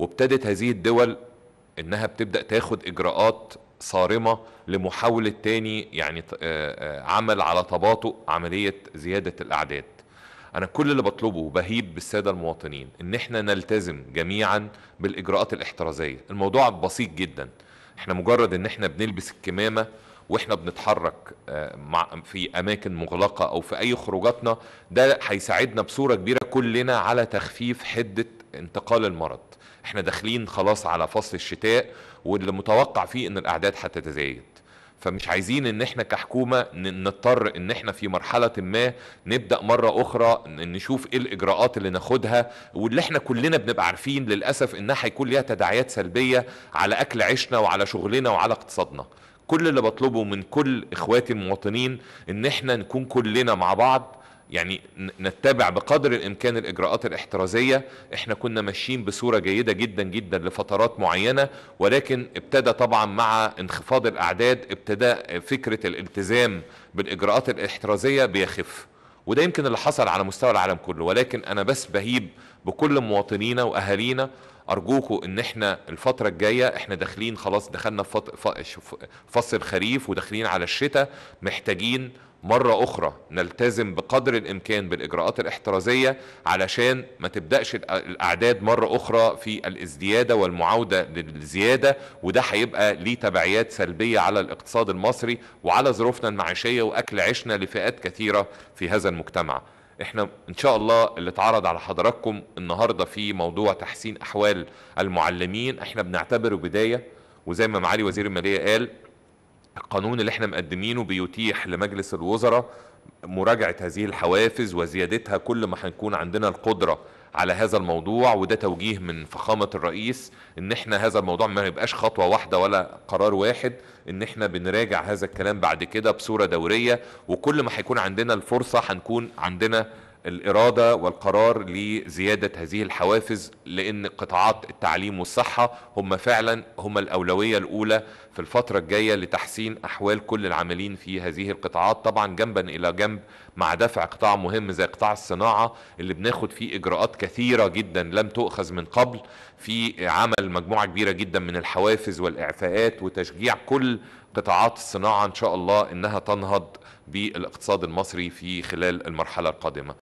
وابتدت هذه الدول انها بتبدا تاخد اجراءات صارمه لمحاوله تاني يعني آه، آه، عمل على تباطؤ عمليه زياده الاعداد انا كل اللي بطلبه بهيب بالساده المواطنين ان احنا نلتزم جميعا بالاجراءات الاحترازيه الموضوع بسيط جدا احنا مجرد ان احنا بنلبس الكمامه واحنا بنتحرك آه، في اماكن مغلقه او في اي خروجاتنا ده هيساعدنا بصوره كبيره كلنا على تخفيف حده انتقال المرض احنا داخلين خلاص على فصل الشتاء واللي متوقع فيه ان الاعداد هتتزايد فمش عايزين ان احنا كحكومه نضطر ان احنا في مرحله ما نبدا مره اخرى نشوف ايه الاجراءات اللي ناخدها واللي احنا كلنا بنبقى عارفين للاسف انها هيكون ليها تداعيات سلبيه على اكل عيشنا وعلى شغلنا وعلى اقتصادنا كل اللي بطلبه من كل اخواتي المواطنين ان احنا نكون كلنا مع بعض يعني نتبع بقدر الامكان الاجراءات الاحترازيه احنا كنا ماشيين بصوره جيده جدا جدا لفترات معينه ولكن ابتدى طبعا مع انخفاض الاعداد ابتدى فكره الالتزام بالاجراءات الاحترازيه بيخف وده يمكن اللي حصل على مستوى العالم كله ولكن انا بس بهيب بكل مواطنينا واهالينا ارجوكم ان احنا الفتره الجايه احنا داخلين خلاص دخلنا فصل الخريف وداخلين على الشتاء محتاجين مرة أخرى نلتزم بقدر الإمكان بالإجراءات الاحترازية علشان ما تبدأش الأعداد مرة أخرى في الازديادة والمعاودة للزيادة وده هيبقى ليه تبعيات سلبية على الاقتصاد المصري وعلى ظروفنا المعيشية وأكل عيشنا لفئات كثيرة في هذا المجتمع احنا ان شاء الله اللي اتعرض على حضراتكم النهارده في موضوع تحسين احوال المعلمين احنا بنعتبره بدايه وزي ما معالي وزير الماليه قال القانون اللي احنا مقدمينه بيتيح لمجلس الوزراء مراجعة هذه الحوافز وزيادتها كل ما هنكون عندنا القدرة على هذا الموضوع وده توجيه من فخامة الرئيس ان احنا هذا الموضوع ما يبقاش خطوة واحدة ولا قرار واحد ان احنا بنراجع هذا الكلام بعد كده بصورة دورية وكل ما هيكون عندنا الفرصة هنكون عندنا الاراده والقرار لزياده هذه الحوافز لان قطاعات التعليم والصحه هم فعلا هم الاولويه الاولى في الفتره الجايه لتحسين احوال كل العاملين في هذه القطاعات طبعا جنبا الى جنب مع دفع قطاع مهم زي قطاع الصناعه اللي بناخد فيه اجراءات كثيره جدا لم تؤخذ من قبل في عمل مجموعه كبيره جدا من الحوافز والاعفاءات وتشجيع كل قطاعات الصناعه ان شاء الله انها تنهض بالاقتصاد المصري في خلال المرحله القادمه